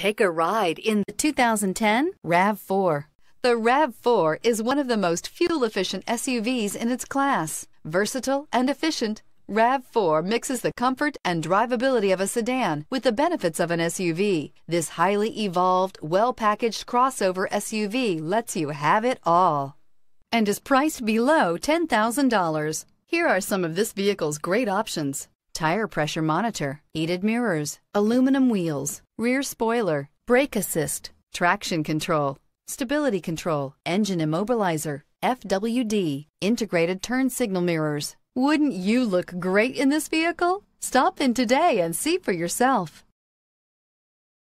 Take a ride in the 2010 RAV4. The RAV4 is one of the most fuel-efficient SUVs in its class. Versatile and efficient, RAV4 mixes the comfort and drivability of a sedan with the benefits of an SUV. This highly evolved, well-packaged crossover SUV lets you have it all and is priced below $10,000. Here are some of this vehicle's great options tire pressure monitor, heated mirrors, aluminum wheels, rear spoiler, brake assist, traction control, stability control, engine immobilizer, FWD, integrated turn signal mirrors. Wouldn't you look great in this vehicle? Stop in today and see for yourself.